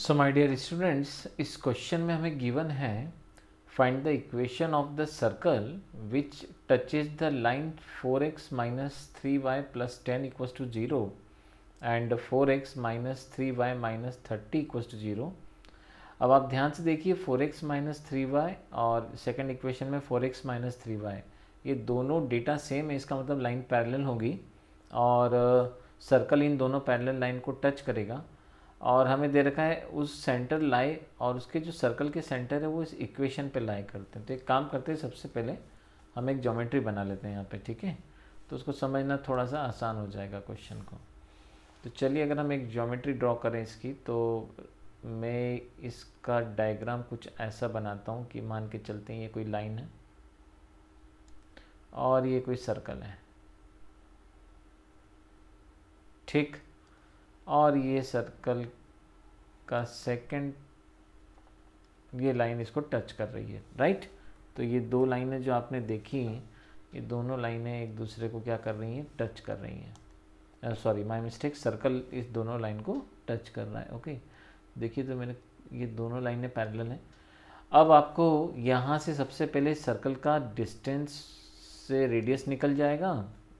So my dear students इस question में हमें गिवन है find the equation of the circle which touches the line four x minus three y plus ten equals to zero and four x minus three y minus thirty equals to zero अब आप ध्यान से देखिए four x minus three y और second equation में four x minus three y ये दोनों data same है इसका मतलब लाइन पैरेलल होगी और सर्कल uh, इन दोनों पैरेलल लाइन को टच करेगा और हमें दे रखा है उस सेंटर लाई और उसके जो सर्कल के सेंटर है वो इस इक्वेशन पे लाई करते हैं तो एक काम करते हैं सबसे पहले हम एक जोमेट्री बना लेते हैं यहाँ पे ठीक है तो उसको समझना थोड़ा सा आसान हो जाएगा क्वेश्चन को तो चलिए अगर हम एक जोमेट्री ड्रॉ करें इसकी तो मैं इसका डायग्राम कुछ ऐसा बनाता हूँ कि मान के चलते हैं ये कोई लाइन है और ये कोई सर्कल है ठीक और ये सर्कल का सेकंड ये लाइन इसको टच कर रही है राइट तो ये दो लाइनें जो आपने देखी हैं ये दोनों लाइनें एक दूसरे को क्या कर रही हैं टच कर रही हैं सॉरी माय मिस्टेक सर्कल इस दोनों लाइन को टच कर रहा है ओके देखिए तो मैंने ये दोनों लाइनें पैरल हैं अब आपको यहाँ से सबसे पहले सर्कल का डिस्टेंस से रेडियस निकल जाएगा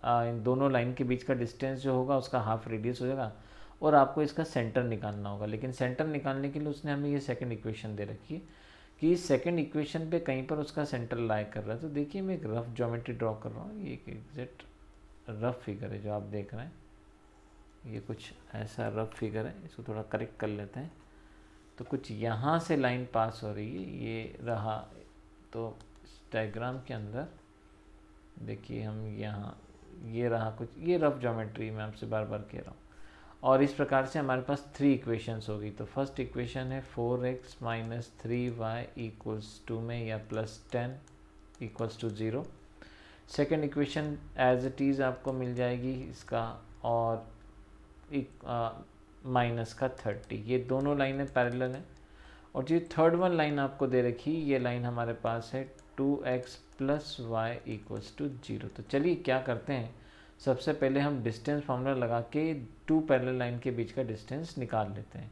आ, uh, इन दोनों लाइन के बीच का डिस्टेंस जो होगा उसका हाफ रेडियस हो जाएगा और आपको इसका सेंटर निकालना होगा लेकिन सेंटर निकालने के लिए उसने हमें ये सेकंड इक्वेशन दे रखी है कि इस सेकंड इक्वेशन पे कहीं पर उसका सेंटर लाइक कर रहा है तो देखिए मैं एक रफ़ ज्योमेट्री ड्रॉ कर रहा हूँ ये एक एग्जैक्ट रफ़ फिगर है जो आप देख रहे हैं ये कुछ ऐसा रफ़ फिगर है इसको थोड़ा करेक्ट कर लेते हैं तो कुछ यहाँ से लाइन पास हो रही है ये रहा तो इस डायग्राम के अंदर देखिए हम यहाँ ये रहा कुछ ये रफ़ ज्योमेट्री मैं आपसे बार बार कह रहा हूँ और इस प्रकार से हमारे पास थ्री इक्वेशंस होगी तो फर्स्ट इक्वेशन है four x minus three y equals to में या plus ten equals to zero second equation as it is आपको मिल जाएगी इसका और माइनस का थर्टी ये दोनों लाइनें पैरेलल हैं और जो थर्ड वन लाइन आपको दे रखी ये लाइन हमारे पास है two x plus y equals to zero तो चलिए क्या करते हैं सबसे पहले हम डिस्टेंस फार्मूला लगा के टू पैरेलल लाइन के बीच का डिस्टेंस निकाल लेते हैं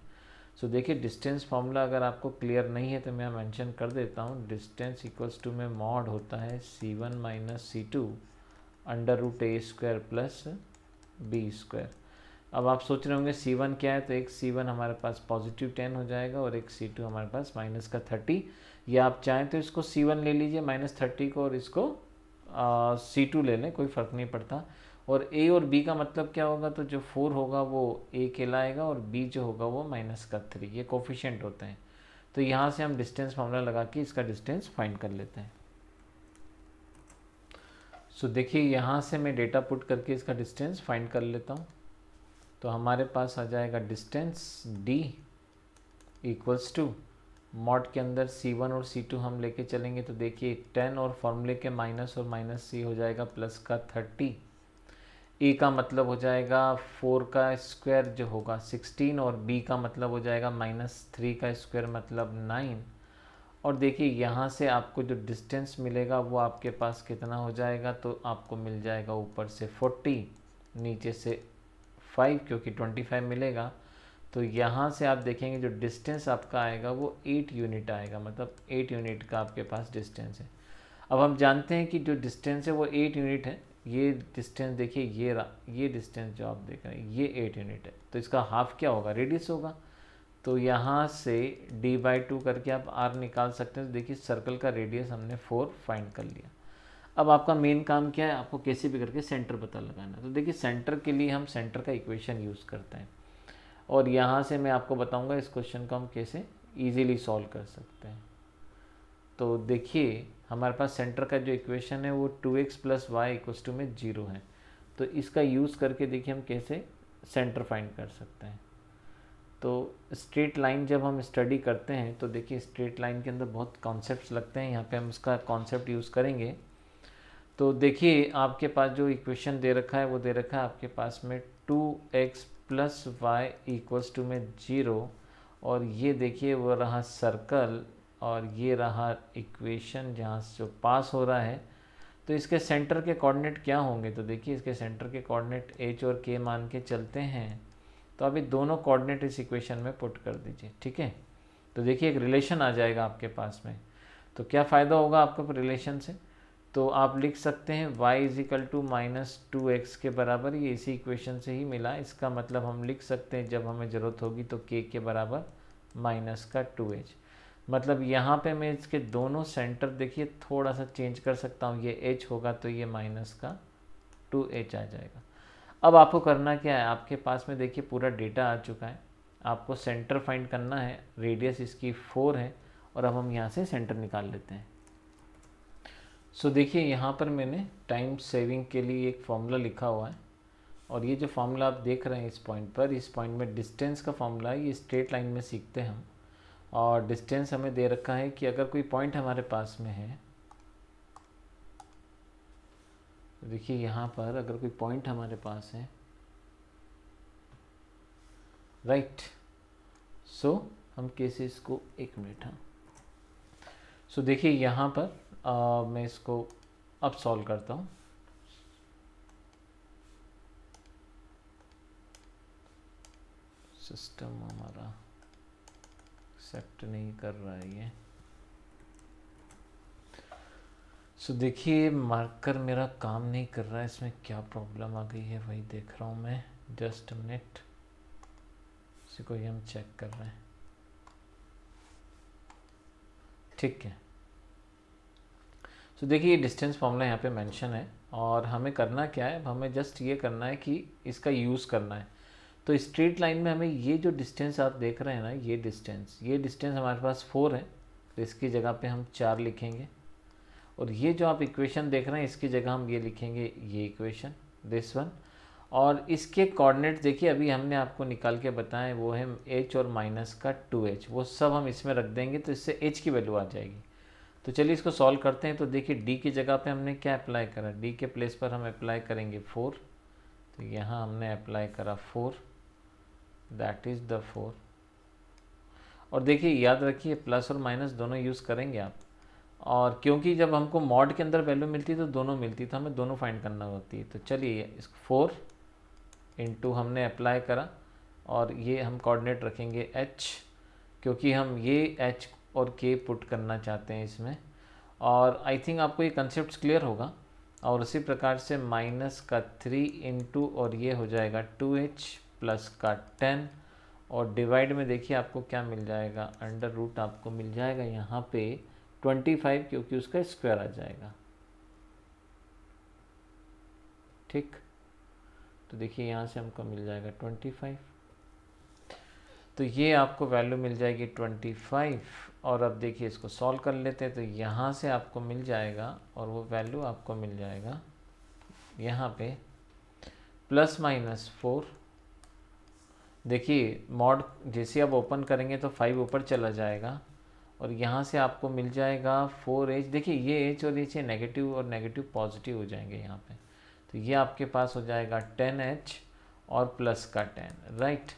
सो देखिए डिस्टेंस फार्मूला अगर आपको क्लियर नहीं है तो मैं मेंशन कर देता हूँ डिस्टेंस इक्वल्स टू में मॉड होता है c one minus c two under root a square plus b square अब आप सोच रहे होंगे सी वन क्या है तो एक सी वन हमारे पास पॉजिटिव टेन हो जाएगा और एक सी टू हमारे पास माइनस का थर्टी या आप चाहें तो इसको सी वन ले लीजिए माइनस थर्टी को और इसको सी टू ले लें कोई फ़र्क नहीं पड़ता और ए और बी का मतलब क्या होगा तो जो फोर होगा वो ए कहलाएगा और बी जो होगा वो माइनस का थ्री ये कोफिशेंट होते हैं तो यहाँ से हम डिस्टेंस फॉर्मूला लगा के इसका डिस्टेंस फाइंड कर लेते हैं सो देखिए यहाँ से मैं डेटा पुट करके इसका डिस्टेंस फाइंड कर लेता हूँ तो हमारे पास आ जाएगा distance d equals to mod के अंदर सी वन और सी टू हम लेके चलेंगे तो देखिए टेन और फॉर्मूले के माइनस और माइनस सी हो जाएगा प्लस का थर्टी ए का मतलब हो जाएगा फोर का स्क्वायर जो होगा सिक्सटीन और बी का मतलब हो जाएगा माइनस थ्री का स्क्वायर मतलब नाइन और देखिए यहाँ से आपको जो डिस्टेंस मिलेगा वो आपके पास कितना हो जाएगा तो आपको मिल जाएगा ऊपर से फोर्टी नीचे से फाइव क्योंकि ट्वेंटी फाइव मिलेगा तो यहाँ से आप देखेंगे जो डिस्टेंस आपका आएगा वो एट यूनिट आएगा मतलब एट यूनिट का आपके पास डिस्टेंस है अब हम जानते हैं कि जो डिस्टेंस है वो एट यूनिट है ये डिस्टेंस देखिए ये रहा ये डिस्टेंस जो आप देख रहे हैं ये एट यूनिट है तो इसका हाफ क्या होगा रेडियस होगा तो यहाँ से डी बाई टू करके आप आर निकाल सकते हैं तो देखिए सर्कल का रेडियस हमने फोर फाइंड कर लिया अब आपका मेन काम क्या है आपको कैसे भी करके सेंटर पता लगाना तो देखिए सेंटर के लिए हम सेंटर का इक्वेशन यूज़ करते हैं और यहाँ से मैं आपको बताऊँगा इस क्वेश्चन को हम कैसे ईजीली सॉल्व कर सकते हैं तो देखिए हमारे पास सेंटर का जो इक्वेशन है वो two x plus y equal to में जीरो है तो इसका यूज़ करके देखिए हम कैसे सेंटर फाइंड कर सकते हैं तो स्ट्रेट लाइन जब हम स्टडी करते हैं तो देखिए स्ट्रेट लाइन के अंदर बहुत कॉन्सेप्ट्स लगते हैं यहाँ पे हम उसका कॉन्सेप्ट यूज़ करेंगे तो देखिए आपके पास जो इक्वेशन दे रखा है वो दे रखा है आपके पास में two x plus y equals to में ज़ीरो और ये देखिए वो रहा सर्कल और ये रहा इक्वेशन जहाँ जो पास हो रहा है तो इसके सेंटर के कोऑर्डिनेट क्या होंगे तो देखिए इसके सेंटर के कोऑर्डिनेट एच और के मान के चलते हैं तो अभी दोनों कोऑर्डिनेट इस इक्वेशन में पुट कर दीजिए ठीक है तो देखिए एक रिलेशन आ जाएगा आपके पास में तो क्या फ़ायदा होगा आपको रिलेशन से तो आप लिख सकते हैं y is equal to minus two x के बराबर ये इसी इक्वेशन से ही मिला इसका मतलब हम लिख सकते हैं जब हमें ज़रूरत होगी तो k के बराबर माइनस का टू एच मतलब यहाँ पे मैं इसके दोनों सेंटर देखिए थोड़ा सा चेंज कर सकता हूँ ये h होगा तो ये माइनस का टू एच आ जाएगा अब आपको करना क्या है आपके पास में देखिए पूरा डेटा आ चुका है आपको सेंटर फाइंड करना है रेडियस इसकी फोर है और अब हम यहाँ से सेंटर निकाल लेते हैं सो देखिए यहाँ पर मैंने टाइम सेविंग के लिए एक फार्मूला लिखा हुआ है और ये जो फॉर्मूला आप देख रहे हैं इस पॉइंट पर इस पॉइंट में डिस्टेंस का फॉर्मूला है ये स्ट्रेट लाइन में सीखते हैं हम और डिस्टेंस हमें दे रखा है कि अगर कोई पॉइंट हमारे पास में है तो देखिए यहाँ पर अगर कोई पॉइंट हमारे पास है राइट सो so, हम केसेस को एक मिनट हाँ सो so, देखिए यहाँ पर आ, मैं इसको अब सॉल्व करता हूँ सिस्टम हमारा एक्सेप्ट नहीं कर रहा है ये सो so, देखिए मार्कर मेरा काम नहीं कर रहा है इसमें क्या प्रॉब्लम आ गई है वही देख रहा हूँ मैं जस्ट मिनट इसी को ही हम चेक कर रहे हैं ठीक है सो देखिए ये डिस्टेंस फॉर्मूला यहाँ पे मेंशन है और हमें करना क्या है हमें जस्ट ये करना है कि इसका यूज़ करना है तो स्ट्रेट लाइन में हमें ये जो डिस्टेंस आप देख रहे हैं ना ये डिस्टेंस ये डिस्टेंस हमारे पास फोर है तो इसकी जगह पे हम चार लिखेंगे और ये जो आप इक्वेशन देख रहे हैं इसकी जगह हम ये लिखेंगे ये इक्वेशन दिस वन और इसके कोऑर्डिनेट देखिए अभी हमने आपको निकाल के बताएं वो है एच और माइनस का टू एच वो सब हम इसमें रख देंगे तो इससे एच की वैल्यू आ जाएगी तो चलिए इसको सॉल्व करते हैं तो देखिए डी की जगह पे हमने क्या अप्लाई करा डी के प्लेस पर हम अप्लाई करेंगे फोर तो यहाँ हमने अप्लाई करा four that is the four और देखिए याद रखिए प्लस और माइनस दोनों यूज़ करेंगे आप और क्योंकि जब हमको मॉड के अंदर वैल्यू मिलती है तो दोनों मिलती तो हमें दोनों फाइंड करना होती है तो चलिए इस फोर इंटू हमने अप्लाई करा और ये हम कोऑर्डिनेट रखेंगे एच क्योंकि हम ये एच और के पुट करना चाहते हैं इसमें और आई थिंक आपको ये कंसेप्ट क्लियर होगा और उसी प्रकार से माइनस का थ्री इंटू और ये हो जाएगा टू एच प्लस का टेन और डिवाइड में देखिए आपको क्या मिल जाएगा अंडर रूट आपको मिल जाएगा यहाँ पे ट्वेंटी फाइव क्योंकि उसका स्क्वायर आ जाएगा ठीक तो देखिए यहाँ से हमको मिल जाएगा ट्वेंटी फाइव तो ये आपको वैल्यू मिल जाएगी ट्वेंटी फाइव और अब देखिए इसको सॉल्व कर लेते हैं तो यहाँ से आपको मिल जाएगा और वो वैल्यू आपको मिल जाएगा यहाँ पे प्लस माइनस फोर देखिए मॉड जैसे आप ओपन करेंगे तो फाइव ऊपर चला जाएगा और यहाँ से आपको मिल जाएगा फोर एच देखिए ये एच और एच ये नेगेटिव और नेगेटिव पॉजिटिव हो जाएंगे यहाँ पे तो ये आपके पास हो जाएगा टेन एच और प्लस का टेन राइट right?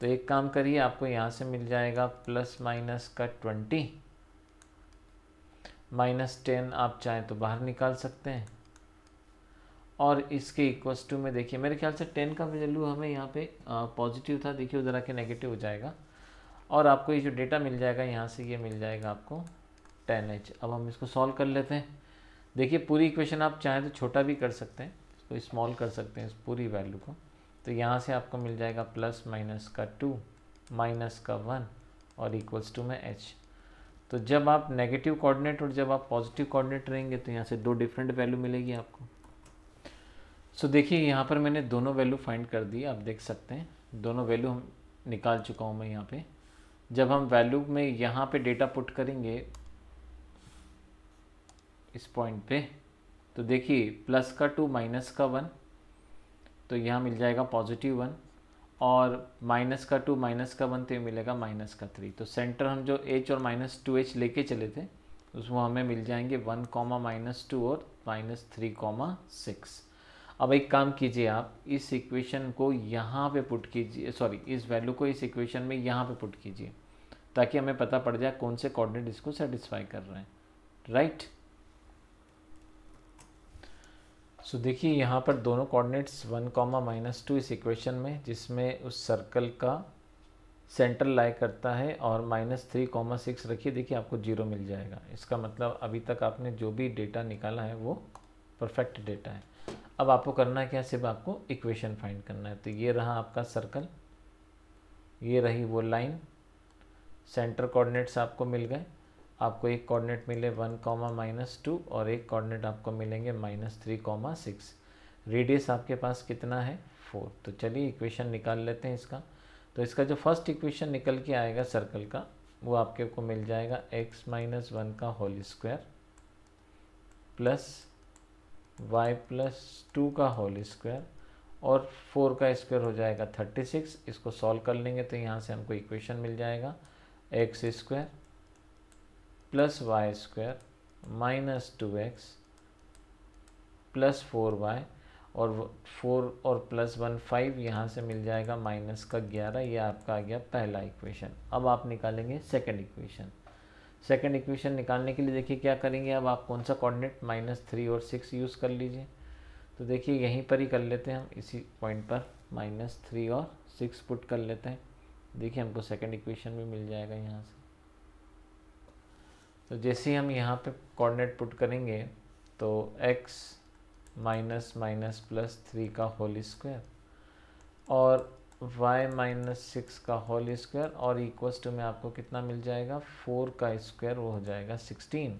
तो एक काम करिए आपको यहाँ से मिल जाएगा प्लस माइनस का ट्वेंटी माइनस टेन आप चाहें तो बाहर निकाल सकते हैं और इसके इक्वस टू में देखिए मेरे ख्याल से टेन का वैल्यू हमें यहाँ पे पॉजिटिव था देखिए उधर आके नेगेटिव हो जाएगा और आपको ये जो डेटा मिल जाएगा यहाँ से ये मिल जाएगा आपको टेन एच अब हम इसको सॉल्व कर लेते हैं देखिए पूरी इक्वेशन आप चाहें तो छोटा भी कर सकते हैं इसको स्मॉल कर सकते हैं इस पूरी वैल्यू को तो यहाँ से आपको मिल जाएगा प्लस माइनस का टू माइनस का वन और इक्वल्स टू में एच तो जब आप नेगेटिव कोऑर्डिनेट और जब आप पॉजिटिव कोऑर्डिनेट रहेंगे तो यहाँ से दो डिफरेंट वैल्यू मिलेगी आपको सो so, देखिए यहाँ पर मैंने दोनों वैल्यू फाइंड कर दी आप देख सकते हैं दोनों वैल्यू हम निकाल चुका हूँ मैं यहाँ पे जब हम वैल्यू में यहाँ पे डेटा पुट करेंगे इस पॉइंट पे तो देखिए प्लस का टू माइनस का वन तो यहाँ मिल जाएगा पॉजिटिव वन और माइनस का टू माइनस का वन तो ये मिलेगा माइनस का थ्री तो सेंटर हम जो एच और माइनस टू एच लेके चले थे उसमें हमें मिल जाएंगे वन कॉमा माइनस टू और माइनस थ्री कॉमा सिक्स अब एक काम कीजिए आप इस इक्वेशन को यहाँ पे पुट कीजिए सॉरी इस वैल्यू को इस इक्वेशन में यहाँ पे पुट कीजिए ताकि हमें पता पड़ जाए कौन से कॉर्डिनेट इसको सेटिस्फाई कर रहे हैं राइट right? सो देखिए यहाँ पर दोनों coordinates one comma minus two इस इक्वेशन में जिसमें उस सर्कल का सेंटर लाई करता है और माइनस थ्री कॉमा सिक्स रखिए देखिए आपको जीरो मिल जाएगा इसका मतलब अभी तक आपने जो भी डेटा निकाला है वो परफेक्ट डेटा है अब आपको करना है क्या सिर्फ आपको इक्वेशन फाइंड करना है तो ये रहा आपका सर्कल ये रही वो लाइन सेंटर कोऑर्डिनेट्स आपको मिल गए आपको एक कोऑर्डिनेट मिले वन कॉमा माइनस टू और एक कोऑर्डिनेट आपको मिलेंगे minus three comma six radius आपके पास कितना है फोर तो चलिए इक्वेशन निकाल लेते हैं इसका तो इसका जो फर्स्ट इक्वेशन निकल के आएगा सर्कल का वो आपके को मिल जाएगा एक्स माइनस वन का whole square plus y plus two का होल स्क्वायर और फोर का स्क्वायर हो जाएगा थर्टी सिक्स इसको सॉल्व कर लेंगे तो यहाँ से हमको इक्वेशन मिल जाएगा x square plus y square minus two x plus four y और फोर और प्लस वन फाइव यहाँ से मिल जाएगा माइनस का ग्यारह ये आपका आ गया पहला इक्वेशन अब आप निकालेंगे सेकंड इक्वेशन सेकंड इक्वेशन निकालने के लिए देखिए क्या करेंगे अब आप कौन सा कोऑर्डिनेट माइनस थ्री और सिक्स यूज़ कर लीजिए तो देखिए यहीं पर ही कर लेते हैं हम इसी पॉइंट पर माइनस थ्री और सिक्स पुट कर लेते हैं देखिए हमको सेकेंड इक्वेशन भी मिल जाएगा यहाँ से तो जैसे ही हम यहाँ पे कोऑर्डिनेट पुट करेंगे तो x minus minus plus three का होल स्क्वायर और y माइनस सिक्स का होल स्क्वायर और इक्वस टू में आपको कितना मिल जाएगा फोर का स्क्वायर वो हो जाएगा सिक्सटीन